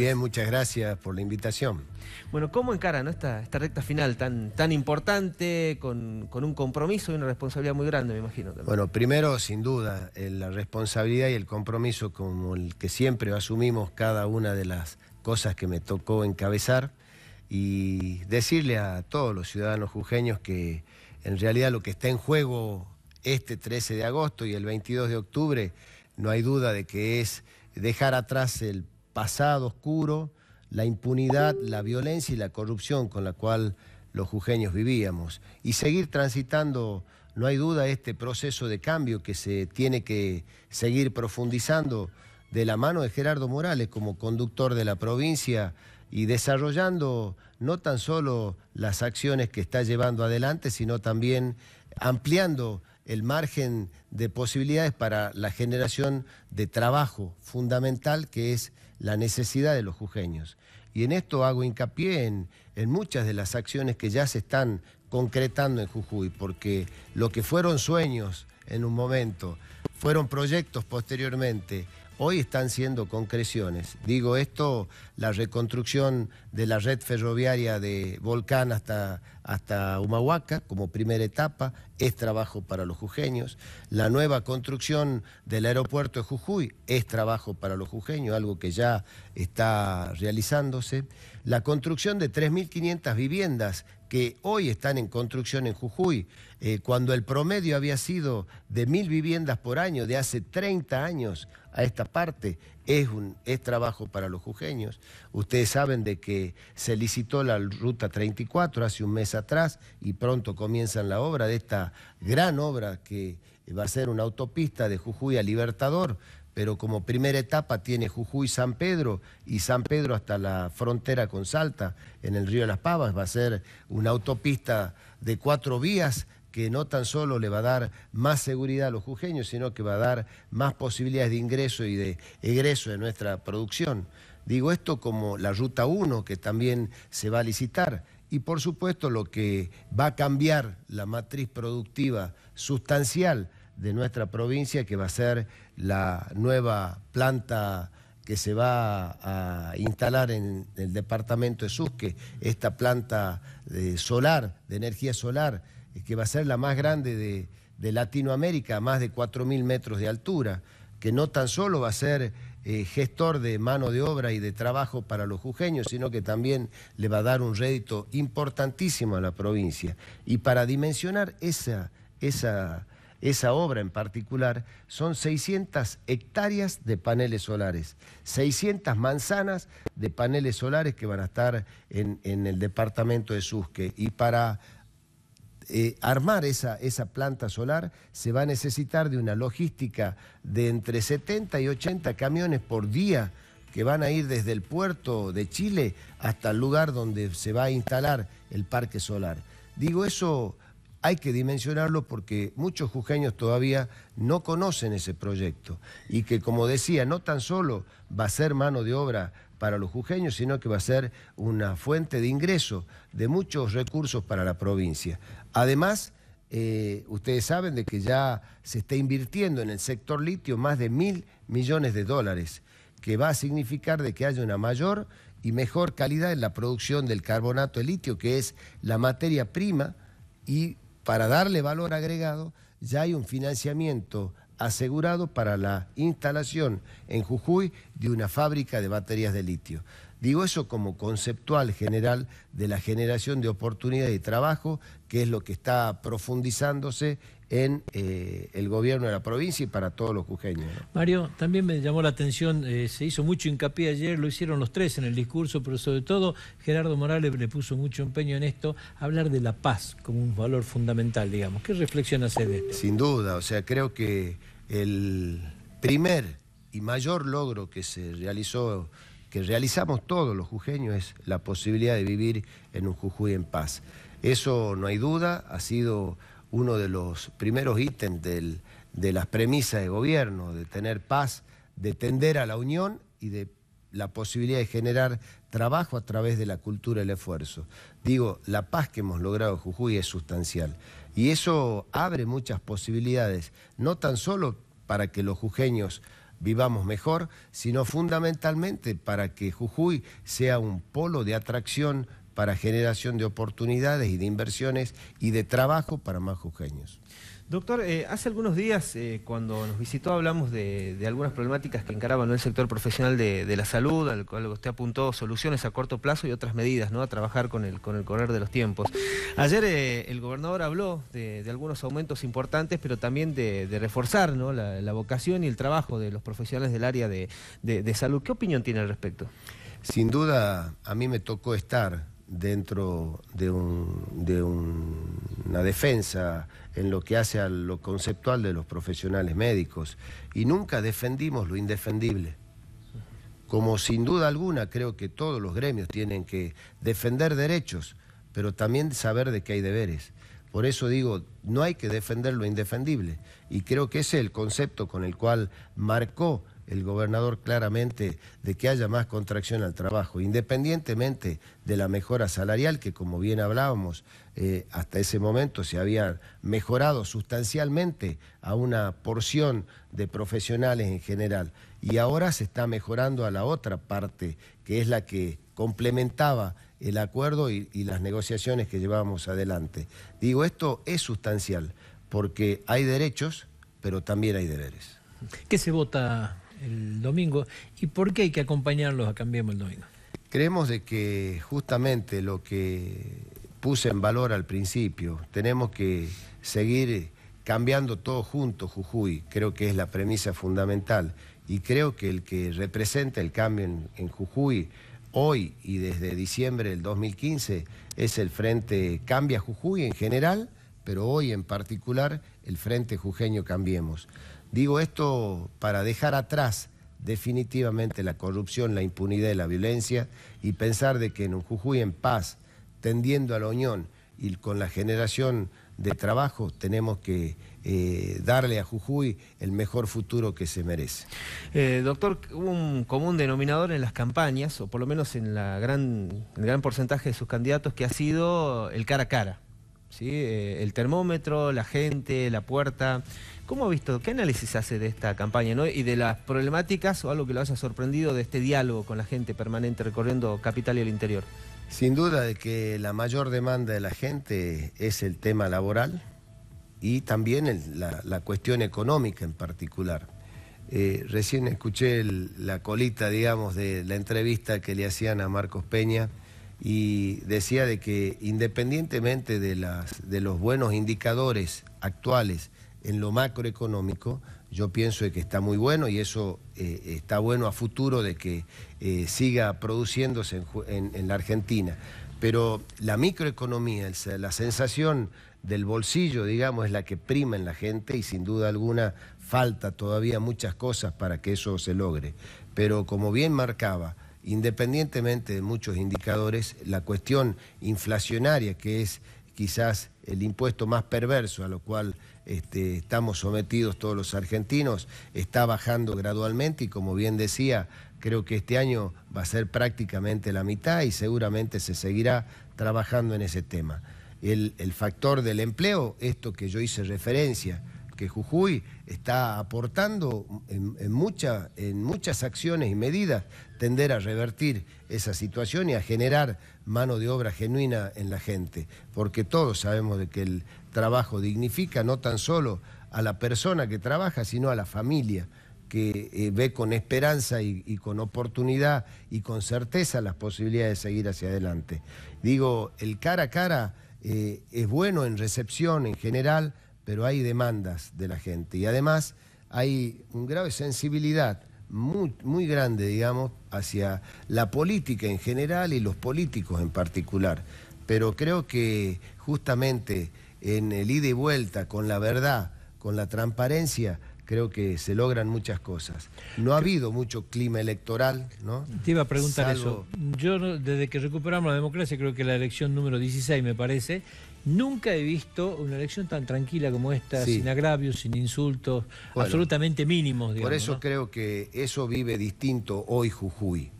Bien, muchas gracias por la invitación. Bueno, ¿cómo encaran esta, esta recta final tan, tan importante, con, con, un compromiso y una responsabilidad muy grande, me imagino? Bueno, primero, sin duda, eh, la responsabilidad y el compromiso como el que siempre asumimos cada una de las cosas que me tocó encabezar y decirle a todos los ciudadanos jujeños que en realidad lo que está en juego este 13 de agosto y el 22 de octubre, no hay duda de que es dejar atrás el pasado oscuro, la impunidad, la violencia y la corrupción con la cual los jujeños vivíamos. Y seguir transitando, no hay duda, este proceso de cambio que se tiene que seguir profundizando de la mano de Gerardo Morales como conductor de la provincia y desarrollando no tan solo las acciones que está llevando adelante, sino también ampliando el margen de posibilidades para la generación de trabajo fundamental que es la necesidad de los jujeños. Y en esto hago hincapié en, muchas de las acciones que ya se están concretando en Jujuy, porque lo que fueron sueños en un momento, fueron proyectos posteriormente hoy están siendo concreciones. Digo esto, la reconstrucción de la red ferroviaria de Volcán hasta, hasta Humahuaca como primera etapa es trabajo para los jujeños. La nueva construcción del aeropuerto de Jujuy es trabajo para los jujeños, algo que ya está realizándose. La construcción de 3.500 viviendas que hoy están en construcción en Jujuy, eh, cuando el promedio había sido de mil viviendas por año de hace 30 años a esta parte, es, un, es trabajo para los jujeños. Ustedes saben de que se licitó la Ruta 34 hace un mes atrás y pronto comienzan la obra de esta gran obra que va a ser una autopista de Jujuy a Libertador, pero como primera etapa tiene Jujuy San Pedro y San Pedro hasta la frontera con Salta, en el río de las Pavas, va a ser una autopista de cuatro vías que no tan solo le va a dar más seguridad a los jujeños, sino que va a dar más posibilidades de ingreso y de egreso de nuestra producción. Digo esto como la Ruta 1, que también se va a licitar, y por supuesto lo que va a cambiar la matriz productiva sustancial de nuestra provincia, que va a ser la nueva planta que se va a instalar en el departamento de Susque, esta planta solar, de energía solar, eh, que va a ser la más grande de, de Latinoamérica, más de 4.000 metros de altura, que no tan solo va a ser eh, gestor de mano de obra y de trabajo para los jujeños, sino que también le va a dar un rédito importantísimo a la provincia. Y para dimensionar esa, esa esa obra en particular, son 600 hectáreas de paneles solares, 600 manzanas de paneles solares que van a estar en, el departamento de Susque. Y para eh, armar esa, esa planta solar se va a necesitar de una logística de entre 70 y 80 camiones por día que van a ir desde el puerto de Chile hasta el lugar donde se va a instalar el parque solar. Digo, eso hay que dimensionarlo porque muchos jujeños todavía no conocen ese proyecto y que, como decía, no tan solo va a ser mano de obra para los jujeños, sino que va a ser una fuente de ingreso de muchos recursos para la provincia. Además, eh, ustedes saben de que ya se está invirtiendo en el sector litio más de mil millones de dólares, que va a significar de que haya una mayor y mejor calidad en la producción del carbonato de litio, que es la materia prima y para darle valor agregado, ya hay un financiamiento asegurado para la instalación en Jujuy de una fábrica de baterías de litio. Digo eso como conceptual general de la generación de oportunidades de trabajo, que es lo que está profundizándose en eh, el gobierno de la provincia y para todos los jujeños. Mario, también me llamó la atención, eh, se hizo mucho hincapié ayer, lo hicieron los tres en el discurso, pero sobre todo Gerardo Morales le puso mucho empeño en esto, hablar de la paz como un valor fundamental, digamos. ¿Qué reflexión hace de esto? Sin duda, o sea, creo que el primer y mayor logro que se realizó que realizamos todos los jujeños es la posibilidad de vivir en un Jujuy en paz. Eso no hay duda, ha sido uno de los primeros ítems de las premisas de gobierno, de tener paz, de tender a la unión y de la posibilidad de generar trabajo a través de la cultura y el esfuerzo. Digo, la paz que hemos logrado en Jujuy es sustancial y eso abre muchas posibilidades, no tan solo para que los jujeños vivamos mejor, sino fundamentalmente para que Jujuy sea un polo de atracción para generación de oportunidades y de inversiones y de trabajo para más jujeños. Doctor, eh, hace algunos días eh, cuando nos visitó hablamos de, algunas problemáticas que encaraban el sector profesional de, la salud, al cual usted apuntó soluciones a corto plazo y otras medidas, ¿no? A trabajar con el, con el correr de los tiempos. Ayer eh, el gobernador habló de, algunos aumentos importantes, pero también de, reforzar ¿no? la, la, vocación y el trabajo de los profesionales del área de, salud. ¿Qué opinión tiene al respecto? Sin duda, a mí me tocó estar dentro de, de una defensa en lo que hace a lo conceptual de los profesionales médicos y nunca defendimos lo indefendible. Como sin duda alguna creo que todos los gremios tienen que defender derechos, pero también saber de que hay deberes. Por eso digo, no hay que defender lo indefendible y creo que ese es el concepto con el cual marcó el gobernador claramente de que haya más contracción al trabajo, independientemente de la mejora salarial, que como bien hablábamos, eh, hasta ese momento se había mejorado sustancialmente a una porción de profesionales en general, y ahora se está mejorando a la otra parte, que es la que complementaba el acuerdo y, y las negociaciones que llevábamos adelante. Digo, esto es sustancial, porque hay derechos, pero también hay deberes. ¿Qué se vota el domingo y por qué hay que acompañarlos a Cambiemos el domingo. Creemos de que justamente lo que puse en valor al principio, tenemos que seguir cambiando todo juntos Jujuy, creo que es la premisa fundamental y creo que el que representa el cambio en Jujuy hoy y desde diciembre del 2015 es el Frente Cambia Jujuy en general, pero hoy en particular el Frente Jujeño Cambiemos. Digo esto para dejar atrás definitivamente la corrupción, la impunidad y la violencia y pensar de que en un Jujuy en paz, tendiendo a la unión y con la generación de trabajo, tenemos que eh, darle a Jujuy el mejor futuro que se merece. Eh, doctor, un común denominador en las campañas, o por lo menos en el gran porcentaje de sus candidatos, que ha sido el cara a cara eh, el termómetro, la gente, la puerta. ¿Cómo ha visto? ¿Qué análisis hace de esta campaña y de las problemáticas o algo que lo haya sorprendido de este diálogo con la gente permanente recorriendo Capital y el interior? Sin duda de que la mayor demanda de la gente es el tema laboral y también la, cuestión económica en particular. Eh, recién escuché la colita, digamos, de la entrevista que le hacían a Marcos Peña y decía de que independientemente de, las, de los buenos indicadores actuales en lo macroeconómico, yo pienso que está muy bueno y eso eh, está bueno a futuro de que eh, siga produciéndose en, la Argentina. Pero la microeconomía, la sensación del bolsillo, digamos, es la que prima en la gente y sin duda alguna falta todavía muchas cosas para que eso se logre. Pero como bien marcaba, independientemente de muchos indicadores, la cuestión inflacionaria, que es quizás el impuesto más perverso a lo cual este, estamos sometidos todos los argentinos, está bajando gradualmente y como bien decía, creo que este año va a ser prácticamente la mitad y seguramente se seguirá trabajando en ese tema. el factor del empleo, esto que yo hice referencia, que Jujuy está aportando en, en muchas acciones y medidas tender a revertir esa situación y a generar mano de obra genuina en la gente, porque todos sabemos de que el trabajo dignifica no tan solo a la persona que trabaja, sino a la familia que eh, ve con esperanza y, con oportunidad y con certeza las posibilidades de seguir hacia adelante. Digo, el cara a cara eh, es bueno en recepción en general, pero hay demandas de la gente. Y además hay un grave sensibilidad muy, muy grande, digamos, hacia la política en general y los políticos en particular. Pero creo que justamente en el ida y vuelta con la verdad, con la transparencia, creo que se logran muchas cosas. No ha habido mucho clima electoral, ¿no? Te iba a preguntar eso. Yo, desde que recuperamos la democracia, creo que la elección número 16, me parece, nunca he visto una elección tan tranquila como esta, sin agravios, sin insultos, absolutamente mínimos. Digamos, por eso creo que eso vive distinto hoy Jujuy.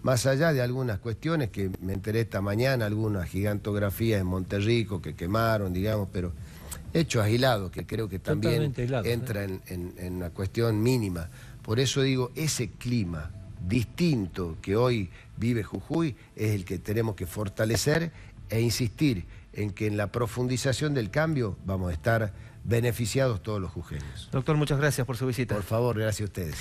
Más allá de algunas cuestiones que me enteré esta mañana, algunas gigantografías en Monterrico que quemaron, digamos, pero hecho aislado, que creo que también ¿eh? entra en, una cuestión mínima. Por eso digo, ese clima distinto que hoy vive Jujuy es el que tenemos que fortalecer e insistir en que en la profundización del cambio vamos a estar beneficiados todos los jujeños. Doctor, muchas gracias por su visita. Por favor, gracias a ustedes.